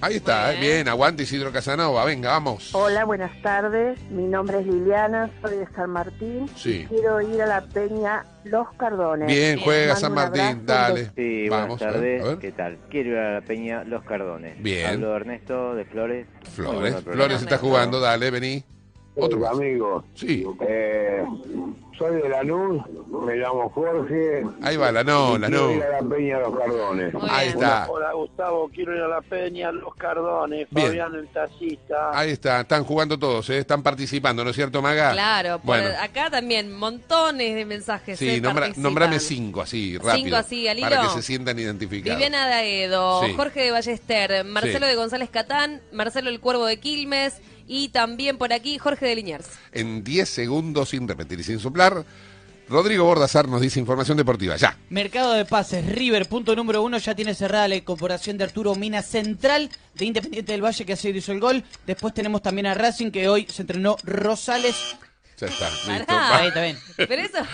Ahí está, bien. bien. aguante Isidro Casanova, venga, vamos. Hola, buenas tardes, mi nombre es Liliana, soy de San Martín. Sí. Quiero ir a la peña Los Cardones. Bien, juega San Martín, dale. Sí, buenas tardes, ¿qué tal? Quiero ir a la peña Los Cardones. Bien. Hablo de Ernesto de Flores. Flores, Flores está jugando, dale, vení. Otro Amigo. Sí. Eh, soy de Lanús, me llamo Jorge. Ahí va, Lanús, Lanús. Quiero ir a la Peña Los Cardones. Ahí está. Hola, Gustavo, quiero ir a la Peña Los Cardones. Fabián, el tacita. Ahí está, están jugando todos, eh, están participando, ¿no es cierto, Maga? Claro, bueno. acá también montones de mensajes. Sí, eh, nombra, nombrame cinco así, rápido. Cinco así, al Para que se sientan identificados. Viviana Daedo, Jorge de Ballester, Marcelo de González Catán, Marcelo el Cuervo de Quilmes. Y también por aquí Jorge de Liniers. En 10 segundos, sin repetir y sin soplar. Rodrigo Bordazar nos dice información deportiva, ya. Mercado de pases, River, punto número uno, ya tiene cerrada la incorporación de Arturo Mina Central de Independiente del Valle que así hizo el gol. Después tenemos también a Racing que hoy se entrenó Rosales ya está, bien, eso.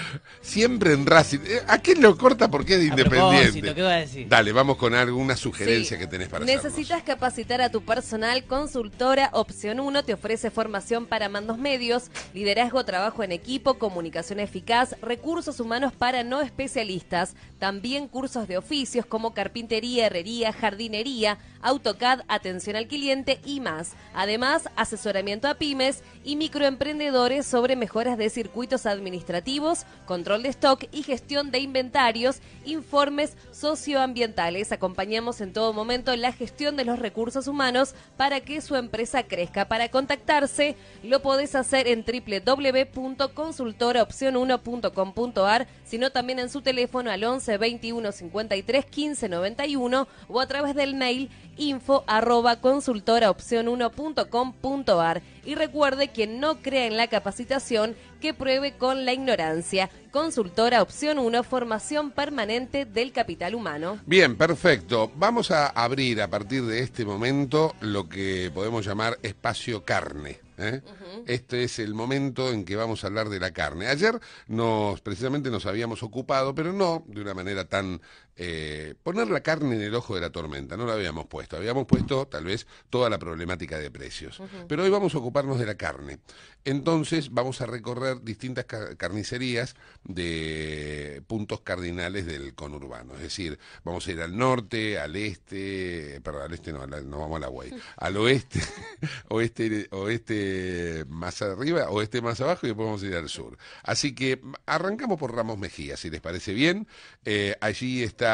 Siempre en Racing. Eh, ¿A quién lo corta porque es de independiente? Dale, vamos con alguna sugerencia que tenés para Necesitas capacitar a tu personal. Consultora Opción 1 te ofrece formación para mandos medios, liderazgo, trabajo en equipo, comunicación eficaz, recursos humanos para no especialistas, también cursos de oficios como carpintería, herrería, jardinería, AutoCAD, atención al cliente y más. Además, asesoramiento a pymes y microemprendedores sobre mejoras de circuitos administrativos, control de stock y gestión de inventarios, informes socioambientales. Acompañamos en todo momento la gestión de los recursos humanos para que su empresa crezca. Para contactarse, lo podés hacer en www.consultoraopcion1.com.ar, sino también en su teléfono al 11 21 53 15 91 o a través del mail info arroba consultora opción 1.com.ar. Y recuerde quien no crea en la capacitación, que pruebe con la ignorancia. Consultora opción 1, formación permanente del capital humano. Bien, perfecto. Vamos a abrir a partir de este momento lo que podemos llamar espacio carne. ¿eh? Este es el momento en que vamos a hablar de la carne. Ayer nos precisamente nos habíamos ocupado, pero no de una manera tan eh, poner la carne en el ojo de la tormenta, no la habíamos puesto, habíamos puesto tal vez toda la problemática de precios, pero hoy vamos a ocuparnos de la carne. Entonces vamos a recorrer distintas carnicerías de puntos cardinales del conurbano, es decir, vamos a ir al norte, al este, eh, perdón, al este no, vamos a la Guay, al oeste, oeste, oeste más arriba, oeste más abajo y después vamos a ir al sur. Así que arrancamos por Ramos Mejía, si les parece bien, eh, allí está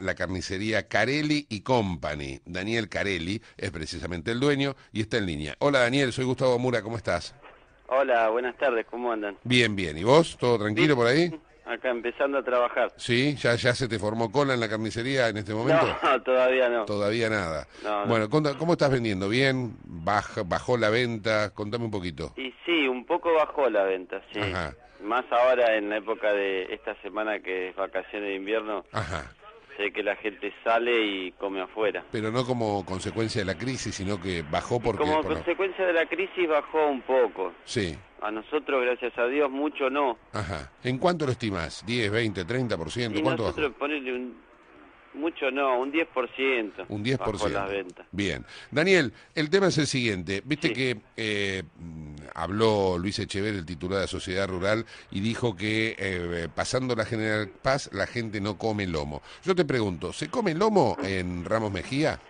la carnicería Carelli y Company. Daniel Carelli es precisamente el dueño y está en línea. Hola Daniel, soy Gustavo Mura, ¿cómo estás? Hola, buenas tardes, ¿cómo andan? Bien, bien. ¿Y vos? ¿Todo tranquilo por ahí? Acá empezando a trabajar. ¿Sí? ¿Ya, ¿Ya se te formó cola en la carnicería en este momento? No, todavía no. Todavía nada. Bueno, ¿cómo estás vendiendo? ¿Bien? ¿Bajó la venta? Contame un poquito. Y sí, un poco bajó la venta, sí. Más ahora en la época de esta semana que es vacaciones de invierno. Ajá de que la gente sale y come afuera. Pero no como consecuencia de la crisis, sino que bajó porque... Como consecuencia de la crisis bajó un poco. Sí. A nosotros, gracias a Dios, mucho no. Ajá. ¿En cuánto lo estimas? ¿10, 20, 30%? Y ¿Cuánto nosotros, un mucho no, un 10%. Un 10%. por las ventas. Bien. Daniel, el tema es el siguiente. Viste que eh, mm, habló Luis Echever, el titular de Sociedad Rural, y dijo que eh, pasando la General Paz la gente no come lomo. Yo te pregunto, ¿se come lomo en Ramos Mejía?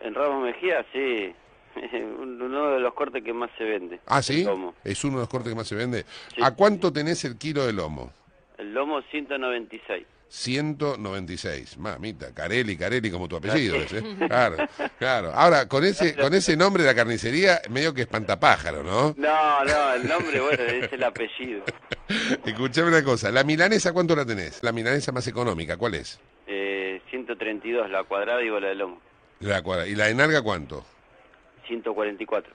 En Ramos Mejía, sí. uno de los cortes que más se vende. ¿Ah, sí? Es uno de los cortes que más se vende. ¿A cuánto tenés el kilo de lomo? El lomo 196. 196. Mamita, Carelli, Carelli como tu apellido. Claro, claro. Ahora, con ese, con ese nombre de la carnicería, medio que espantapájaro, ¿no? No, no, el nombre, bueno, es el apellido. Escuchame una cosa, ¿la milanesa cuánto la tenés? La milanesa más económica, ¿cuál es? Eh, 132, la cuadrada y la de lomo. La cuadrada. ¿Y la de nalga cuánto? 144.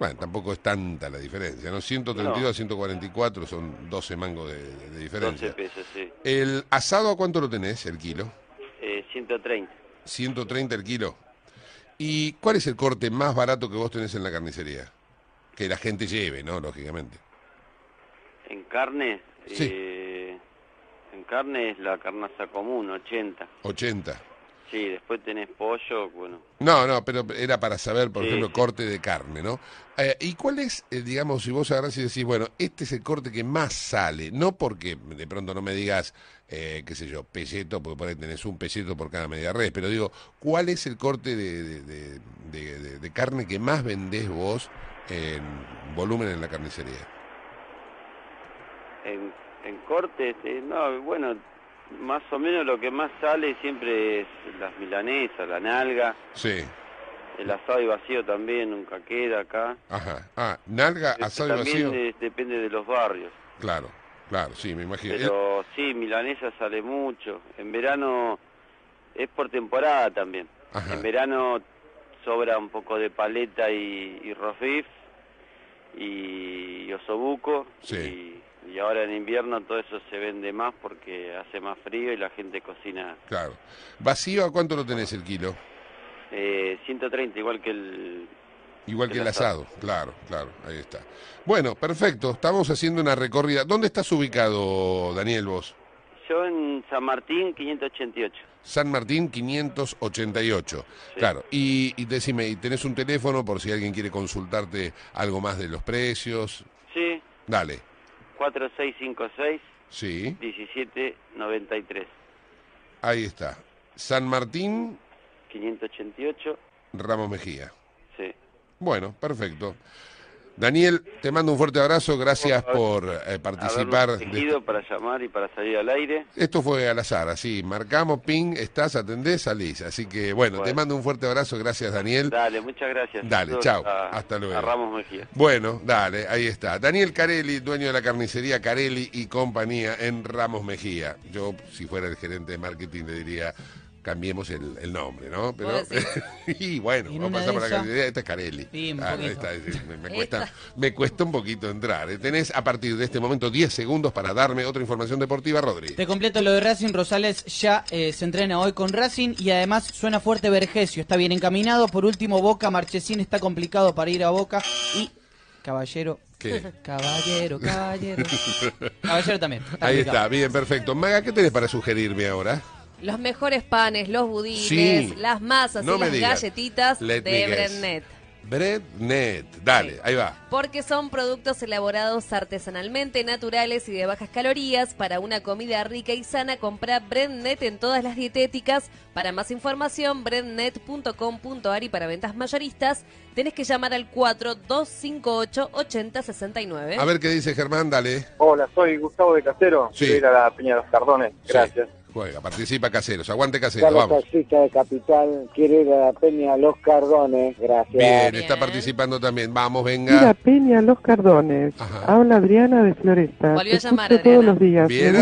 Bueno, tampoco es tanta la diferencia, ¿no? 132 a 144 son 12 mangos de, diferencia. 12 pesos, sí. ¿El asado a cuánto lo tenés, el kilo? 130. Eh, 130 el kilo. ¿Y cuál es el corte más barato que vos tenés en la carnicería? Que la gente lleve, ¿no? Lógicamente. En carne, sí. Eh, en carne es la carnaza común, 80. 80. Sí, después tenés pollo, bueno. No, no, pero era para saber, por ejemplo, corte de carne, ¿no? Eh, ¿Y cuál es, eh, digamos, si vos agarrás y decís, bueno, este es el corte que más sale? No porque de pronto no me digas, eh, qué sé yo, pelleto, porque por ahí tenés un pelleto por cada media red, pero digo, ¿cuál es el corte de, carne que más vendés vos en volumen en la carnicería? En, en cortes, este, no, bueno, más o menos lo que más sale siempre es las milanesas, la nalga. Sí. El asado y vacío también nunca queda acá. Ajá. Ah, nalga, este asado y vacío. También depende de los barrios. Claro, claro, sí, me imagino. Pero sí, milanesa sale mucho. En verano es por temporada también. En verano sobra un poco de paleta y, y y, osobuco. Sí ahora en invierno todo eso se vende más porque hace más frío y la gente cocina. Claro. ¿Vacío a cuánto lo tenés el kilo? 130, eh, igual que el... Igual que, el asado. claro, claro, ahí está. Bueno, perfecto, estamos haciendo una recorrida. ¿Dónde estás ubicado, Daniel, vos? Yo en San Martín 588. San Martín 588. Claro, y, decime, ¿tenés un teléfono por si alguien quiere consultarte algo más de los precios? Sí. Dale. 4656 sí. 1793. Ahí está. San Martín. 588. Ramos Mejía. Sí. Bueno, perfecto. Daniel, te mando un fuerte abrazo, gracias por eh, participar. De... Este para llamar y para salir al aire. Esto fue al azar, así, marcamos, ping, estás, atendés, salís. Así que bueno, te mando un fuerte abrazo, gracias Daniel. Dale, muchas gracias. Dale, chao, hasta luego. A Ramos Mejía. Bueno, dale, ahí está. Daniel Carelli, dueño de la carnicería Carelli y compañía en Ramos Mejía. Yo, si fuera el gerente de marketing, le diría cambiemos el, nombre, ¿no? y bueno, vamos a pasar por acá. Esta es Carelli. me, cuesta, un poquito entrar. ¿eh? Tenés a partir de este momento 10 segundos para darme otra información deportiva, Rodri. Te completo lo de Racing. Rosales ya eh, se entrena hoy con Racing y además suena fuerte Vergesio. Está bien encaminado. Por último, Boca. Marchesín está complicado para ir a Boca. Y Caballero. ¿Qué? Caballero, caballero. caballero también. Ahí está, bien, perfecto. Maga, ¿qué tenés para sugerirme ahora? Los mejores panes, los budines, las masas y las galletitas de Breadnet. Breadnet, dale, ahí va. Porque son productos elaborados artesanalmente, naturales y de bajas calorías. Para una comida rica y sana, compra Breadnet en todas las dietéticas. Para más información, breadnet.com.ar y para ventas mayoristas, tenés que llamar al 4258-8069. A ver qué dice Germán, dale. Hola, soy Gustavo de Casero. Sí. Voy la Peña de los Cardones. Gracias. Juega, participa Caseros, aguante Caseros, de Capital, quiere ir a la Peña Los Cardones, gracias. Bien, está participando también, vamos, venga. Mira, Peña Los Cardones, habla Adriana de Floresta. Volvió a llamar, todos los días. Bien,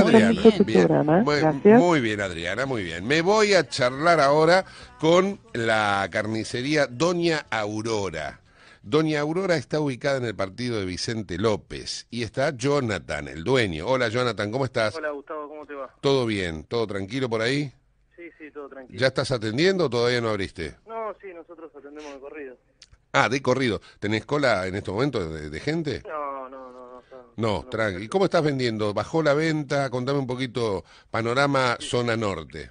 muy bien, Adriana, muy bien. Me voy a charlar ahora con la carnicería Doña Aurora. Doña Aurora está ubicada en el partido de Vicente López y está Jonathan, el dueño. Hola Jonathan, ¿cómo estás? Hola Gustavo, ¿cómo te va? Todo bien, todo tranquilo por ahí. Sí, sí, todo tranquilo. ¿Ya estás atendiendo o todavía no abriste? No, sí, nosotros atendemos de corrido. Ah, de corrido. ¿Tenés cola en este momento de, gente? No, no, no. No, no, no, ¿Y cómo estás vendiendo? ¿Bajó la venta? Contame un poquito, panorama zona norte.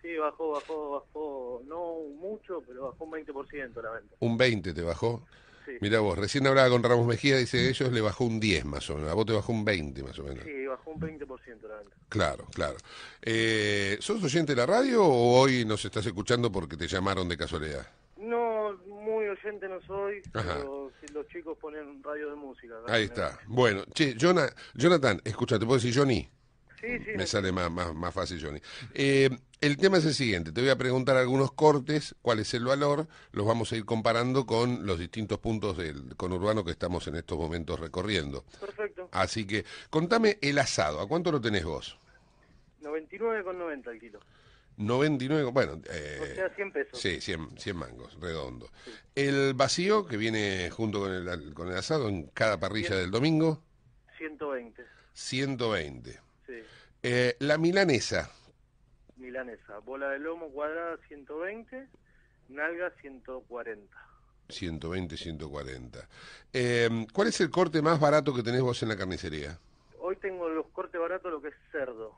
Sí, bajó, bajó, bajó. No mucho, pero bajó un 20% la venta. ¿Un 20% te bajó? Mira vos, recién hablaba con Ramos Mejía, dice ellos le bajó un 10 más o menos, a vos te bajó un 20 más o menos. Sí, bajó un 20% la venta. Claro, claro. Eh, ¿Sos oyente de la radio o hoy nos estás escuchando porque te llamaron de casualidad? No, muy oyente no soy, pero si los chicos ponen radio de música. Ahí está. Bueno, che, Jonathan, escúchate te puedo decir Johnny. Sí, sí. Me sale más, más, más fácil, Johnny. Eh, el tema es el siguiente, te voy a preguntar algunos cortes, cuál es el valor, los vamos a ir comparando con los distintos puntos del conurbano que estamos en estos momentos recorriendo. Perfecto. Así que, contame el asado, ¿a cuánto lo tenés vos? 99,90 el kilo. 99, bueno... Eh, o sea, 100 pesos. Sí, 100, mangos, redondo. El vacío que viene junto con el, con el asado en cada parrilla del domingo. 120. 120. Sí. Eh, la milanesa milanesa, bola de lomo cuadrada 120, nalga 140. 120, 140. ¿Cuál es el corte más barato que tenés vos en la carnicería? Hoy tengo los cortes baratos, lo que es cerdo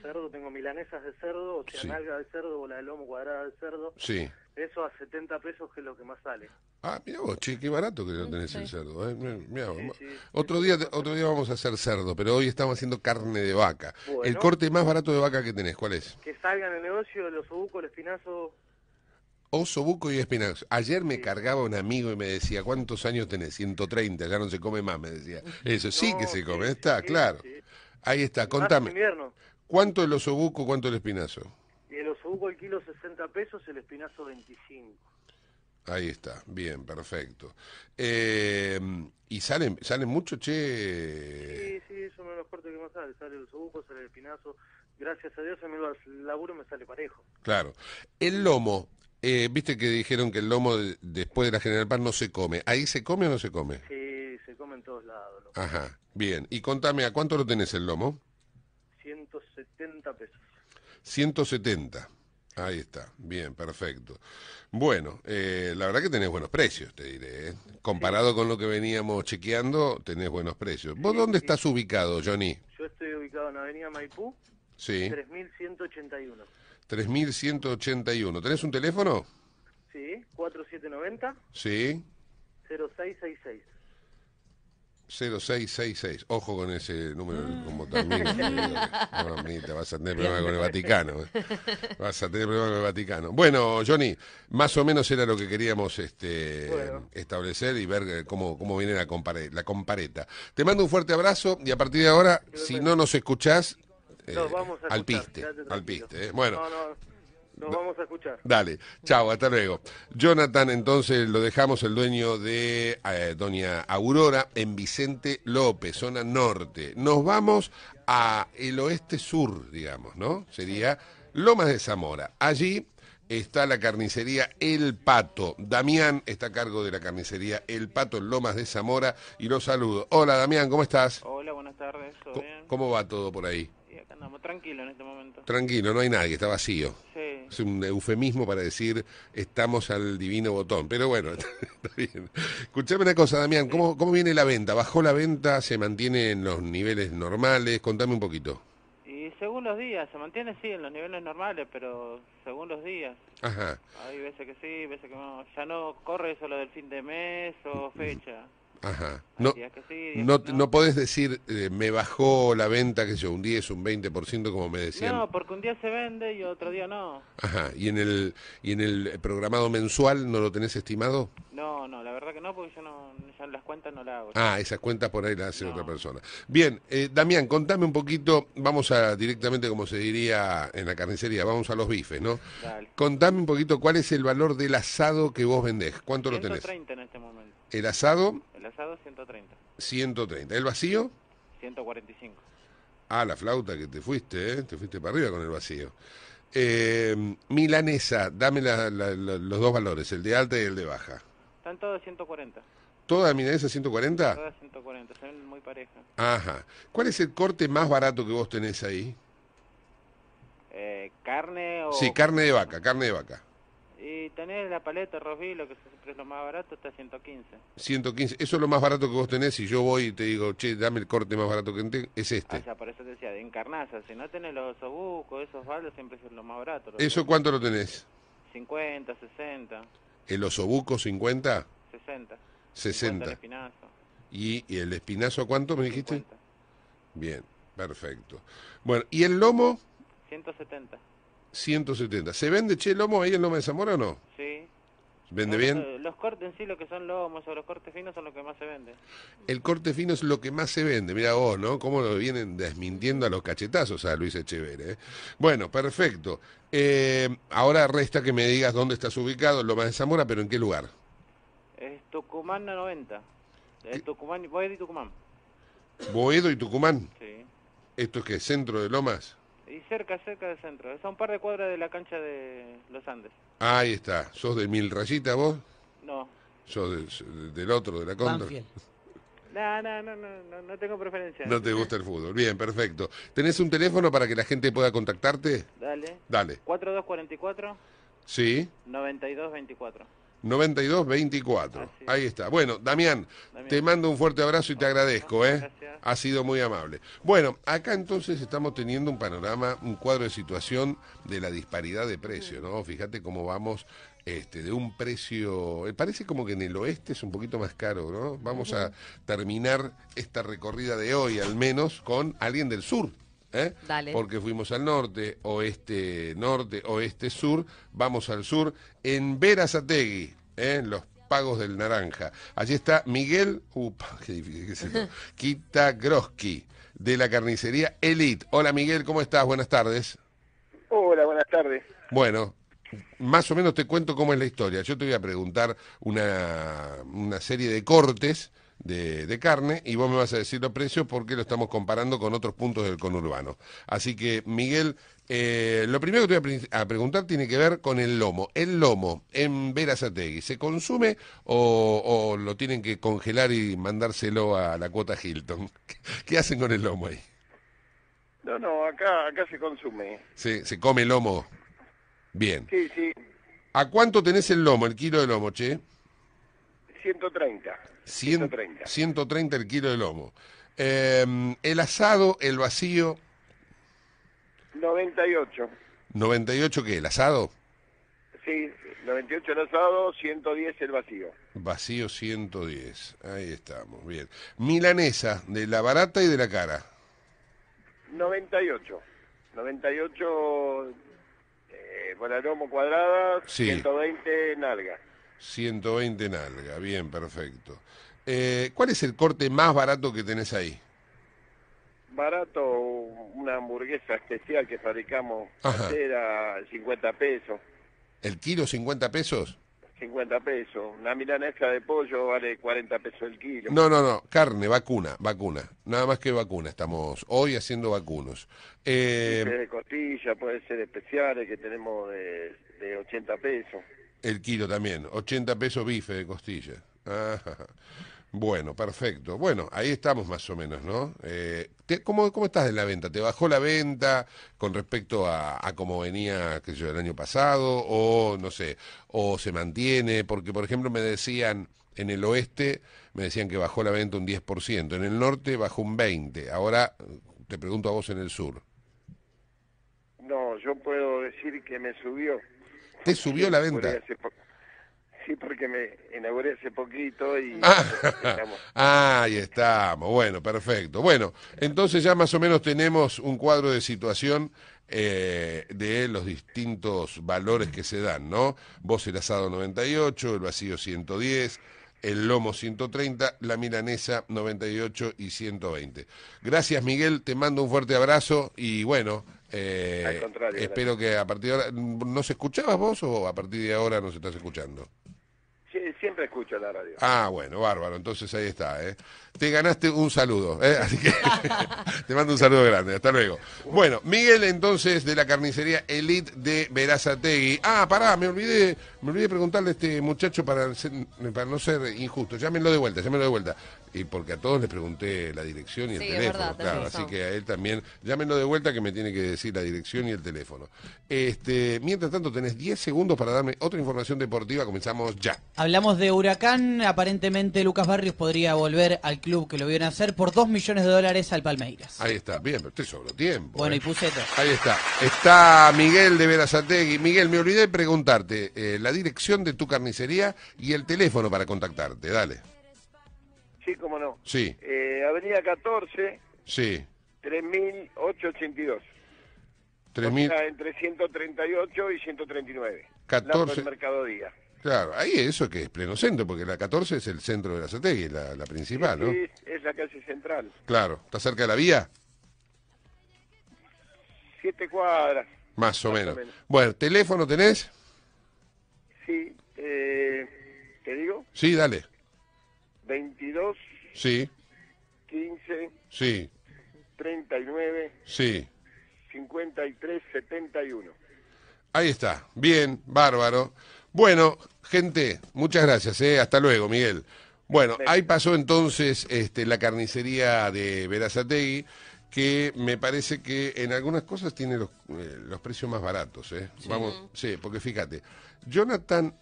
cerdo, tengo milanesas de cerdo, o sea, de cerdo, o la de lomo cuadrada de cerdo. Sí. Eso a 70 pesos que es lo que más sale. Ah, mira vos, che, qué barato que no mm, tenés el cerdo. ¿eh? otro, día, otro día vamos a hacer cerdo, pero hoy estamos haciendo carne de vaca. el corte más barato de vaca que tenés, ¿cuál es? Que salgan el negocio, los osobuco el espinazo, Oso, buco y espinazo. Ayer me cargaba un amigo y me decía, ¿cuántos años tenés? 130, ya no se come más, me decía. Eso sí que se come, está, claro. Ahí está, contame. Invierno. ¿Cuánto el osobuco, cuánto el espinazo? El osobuco el kilo 60 pesos, el espinazo 25. Ahí está, bien, perfecto. Eh, ¿Y salen, salen mucho, che? Sí, sí, es lo de que más sale. Sale el osobuco, sale el espinazo. Gracias a Dios, a mí el laburo me sale parejo. Claro. El lomo, eh, viste que dijeron que el lomo después de la General Paz no se come. ¿Ahí se come o no se come? Sí, se come en todos lados. Ajá, bien. Y contame, ¿a cuánto lo tenés el lomo? 170 pesos. 170. Ahí está, bien, perfecto. Bueno, eh, la verdad que tenés buenos precios, te diré. ¿eh? Comparado con lo que veníamos chequeando, tenés buenos precios. ¿Vos dónde estás ubicado, Johnny? Yo estoy ubicado en Avenida Maipú, sí. 3181. 3181. ¿Tenés un teléfono? Sí, 4790. Sí. 0666. 0666. Ojo con ese número, como también vas a tener problemas con el Vaticano. Eh. Vas a tener problemas con el Vaticano. Bueno, Johnny, más o menos era lo que queríamos este, establecer y ver eh, cómo, cómo viene la, compare, la compareta. Te mando un fuerte abrazo y a partir de ahora, si no nos escuchás, al piste. Al piste Bueno. Nos vamos a escuchar. Dale, chao, hasta luego. Jonathan, entonces lo dejamos el dueño de eh, Doña Aurora en Vicente López, zona norte. Nos vamos a el oeste sur, digamos, ¿no? Sería Lomas de Zamora. Allí está la carnicería El Pato. Damián está a cargo de la carnicería El Pato en Lomas de Zamora y lo saludo. Hola Damián, ¿cómo estás? Hola, buenas tardes. ¿Cómo, ¿Cómo va todo por ahí? Y acá andamos tranquilo en este momento. Tranquilo, no hay nadie, está vacío. Sí es un eufemismo para decir estamos al divino botón. Pero bueno, está, bien. Escuchame una cosa, Damián, ¿cómo, ¿cómo viene la venta? ¿Bajó la venta? ¿Se mantiene en los niveles normales? Contame un poquito. Y según los días, se mantiene sí en los niveles normales, pero según los días. Ajá. Hay veces que sí, veces que no. Ya no corre eso lo del fin de mes o mm, mm. fecha. Ajá. No, no, podés decir, eh, me bajó la venta, que yo, un 10, un 20%, como me decían. No, porque un día se vende y otro día no. Ajá. ¿Y en el, y en el programado mensual no lo tenés estimado? No, no, la verdad que no, porque yo no, las cuentas no las hago. Ah, esas cuentas por ahí las hace otra persona. Bien, eh, Damián, contame un poquito, vamos a directamente, como se diría en la carnicería, vamos a los bifes, ¿no? Contame un poquito cuál es el valor del asado que vos vendés, cuánto lo tenés. en este momento. El asado. El asado 130. 130. ¿El vacío? 145. Ah, la flauta que te fuiste, eh. Te fuiste para arriba con el vacío. Em, milanesa, dame los dos valores, el de alta y el de baja. Están todos 140. ¿Toda milanesa 140? Todas 140, son muy parejas. Ajá. ¿Cuál es el corte más barato que vos tenés ahí? Eh, carne o... Sí, carne de vaca, carne de vaca. Y tenés la paleta Rosvilo, que siempre es lo más barato, está a 115. 115, eso es lo más barato que vos tenés. Si yo voy y te digo, che, dame el corte más barato que tenés, es este. O ah, sea, por eso te decía, de encarnaza. Si no tenés los osobucos, esos balos, siempre es lo más barato. ¿Eso cuánto lo tenés? 50, 60. ¿El osobuco 50? 60. 60. el espinazo. ¿Y, el espinazo cuánto me dijiste? 50. Bien, perfecto. Bueno, ¿y el lomo? 170. 170. ¿Se vende, che, lomo ahí en Loma de Zamora o no? Sí. ¿Vende bien? Los, cortes en sí, lo que son lomos o los cortes finos son los que más se vende. El corte fino es lo que más se vende. Mira vos, ¿no? Cómo lo vienen desmintiendo a los cachetazos a Luis Echever ¿eh? Bueno, perfecto. Eh, ahora resta que me digas dónde estás ubicado, Loma de Zamora, pero en qué lugar. Es Tucumán 90. Es eh. Tucumán, Boedo y Tucumán. Boedo y Tucumán. Sí. ¿Esto es que centro de Lomas? cerca, cerca del centro. Es un par de cuadras de la cancha de los Andes. Ahí está. ¿Sos de Mil Rayitas vos? No. ¿Sos del otro, de la contra? No, no, no, no, no tengo preferencia. No te gusta el fútbol. Bien, perfecto. ¿Tenés un teléfono para que la gente pueda contactarte? Dale. Dale. 4244. Sí. 9224. 92, 24, Ahí está. Bueno, Damián, te mando un fuerte abrazo y te agradezco, ¿eh? Ha sido muy amable. Bueno, acá entonces estamos teniendo un panorama, un cuadro de situación de la disparidad de precio, ¿no? Fíjate cómo vamos este, de un precio, eh, parece como que en el oeste es un poquito más caro, ¿no? Vamos a terminar esta recorrida de hoy al menos con alguien del sur. ¿eh? porque fuimos al norte, oeste, norte, oeste, sur, vamos al sur, en Verazategui, en ¿eh? los pagos del naranja. Allí está Miguel, upa, qué de la carnicería Elite. Hola Miguel, ¿cómo estás? Buenas tardes. Hola, buenas tardes. Bueno, más o menos te cuento cómo es la historia. Yo te voy a preguntar una, una serie de cortes de, carne y vos me vas a decir los precios porque lo estamos comparando con otros puntos del conurbano. Así que, Miguel, eh, lo primero que te voy a, preguntar tiene que ver con el lomo. ¿El lomo en Verazategui se consume o, lo tienen que congelar y mandárselo a la cuota Hilton? ¿Qué hacen con el lomo ahí? No, no, acá, se consume. Se, come come lomo. Bien. Sí, sí. ¿A cuánto tenés el lomo, el kilo de lomo, che? 130. 130. 130 el kilo de lomo. Em, el asado, el vacío. 98. ¿98 qué? ¿El asado? Sí, 98 el asado, 110 el vacío. Vacío 110, ahí estamos, bien. Milanesa, de la barata y de la cara. 98. 98 eh, para lomo cuadrada, 120 120 nalga. 120 nalga, bien, perfecto. Eh, ¿Cuál es el corte más barato que tenés ahí? Barato, una hamburguesa especial que fabricamos, era 50 pesos. ¿El kilo 50 pesos? 50 pesos. Una milanesa de pollo vale 40 pesos el kilo. No, no, no. Carne, vacuna, vacuna. Nada más que vacuna. Estamos hoy haciendo vacunos. Eh... de costilla, puede ser especiales que tenemos de, de 80 pesos. El kilo también, 80 pesos bife de costilla. Ah, bueno, perfecto. Bueno, ahí estamos más o menos, ¿no? Eh, ¿cómo, ¿cómo, estás en la venta? ¿Te bajó la venta con respecto a, cómo venía qué sé yo, el año pasado? ¿O no sé? ¿O se mantiene? Porque, por ejemplo, me decían en el oeste, me decían que bajó la venta un 10%, en el norte bajó un 20%. Ahora te pregunto a vos en el sur. No, yo puedo decir que me subió. ¿Te subió la venta? Sí, porque me inauguré hace poquito y... Ah, ahí estamos. Bueno, perfecto. Bueno, entonces ya más o menos tenemos un cuadro de situación eh, de los distintos valores que se dan, ¿no? Vos el asado 98, el vacío 110, el lomo 130, la milanesa 98 y 120. Gracias Miguel, te mando un fuerte abrazo y bueno, eh, espero que a partir de ahora. ¿Nos escuchabas vos o a partir de ahora nos estás escuchando? Sí, sí escucha la radio. Ah, bueno, bárbaro. Entonces ahí está. ¿eh? Te ganaste un saludo. ¿eh? Así que te mando un saludo grande. Hasta luego. Bueno, Miguel, entonces, de la carnicería Elite de Verazategui. Ah, pará, me olvidé, me olvidé preguntarle a este muchacho para, para no ser injusto. Llámenlo de vuelta, llámenlo de vuelta. Y porque a todos les pregunté la dirección y el teléfono, claro. Así que a él también, llámenlo de vuelta que me tiene que decir la dirección y el teléfono. Este, mientras tanto, tenés 10 segundos para darme otra información deportiva. Comenzamos ya. Hablamos de Huracán, aparentemente Lucas Barrios podría volver al club que lo vieron hacer por 2 millones de dólares al Palmeiras. Ahí está, bien, pero sobre sobre tiempo. Bueno, ¿eh? y Puceto. Ahí está. Está Miguel de Verazategui. Miguel, me olvidé de preguntarte eh, la dirección de tu carnicería y el teléfono para contactarte. Dale. Sí, cómo no. Sí. Eh, avenida 14. Sí. 3882. 3000... entre 138 y 139. 14. Mercado Día. Claro, ahí eso que es pleno centro, porque la 14 es el centro de la Zategui, la, la principal, ¿no? Sí, es la calle central. Claro, ¿está cerca de la vía? Siete cuadras. Más o, menos. Bueno, ¿teléfono tenés? Sí, eh, ¿te digo? Sí, dale. 22. Sí. 15. Sí. 39. Sí. 53, 71. Ahí está, bien, bárbaro. Bueno, gente, muchas gracias. ¿eh? Hasta luego, Miguel. Bueno, ahí pasó entonces este, la carnicería de Verazategui, que me parece que en algunas cosas tiene los, eh, precios más baratos. ¿eh? Sí. Vamos, sí, porque fíjate, Jonathan,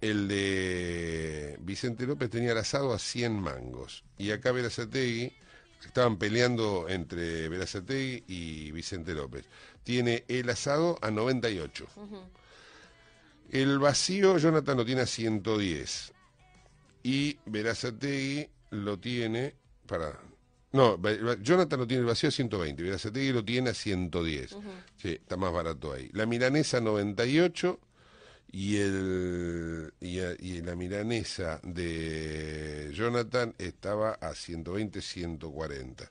el de Vicente López, tenía el asado a 100 mangos. Y acá Verazategui, estaban peleando entre Verazategui y Vicente López, tiene el asado a 98. y el vacío Jonathan lo tiene a 110 y Verazategui lo tiene para no, Jonathan lo tiene el vacío a 120, Verazategui lo tiene a 110. Sí, está más barato ahí. La milanesa 98 y el y, y, la milanesa de Jonathan estaba a 120, 140.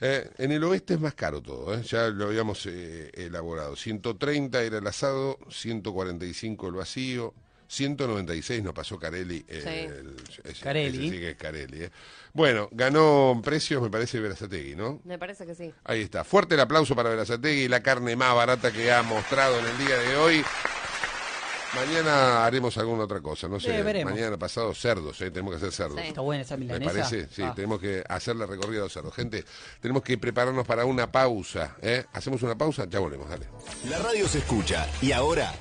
Eh, en el oeste es más caro todo, ¿eh? ya lo habíamos eh, elaborado. 130 era el asado, 145 el vacío, 196 nos pasó Carelli. ese, sí que es Carelli. Bueno, ganó precios, me parece, Verazategui, ¿no? Me parece que sí. Ahí está. Fuerte el aplauso para Verazategui, la carne más barata que ha mostrado en el día de hoy. Mañana haremos alguna otra cosa, no sé. mañana pasado cerdos, eh, tenemos que hacer cerdos. Está buena esa milanesa. ¿Me parece? Sí, ah. tenemos que hacerle recorrido a los cerdos. Gente, tenemos que prepararnos para una pausa. ¿eh? Hacemos una pausa, ya volvemos, dale. La radio se escucha y ahora...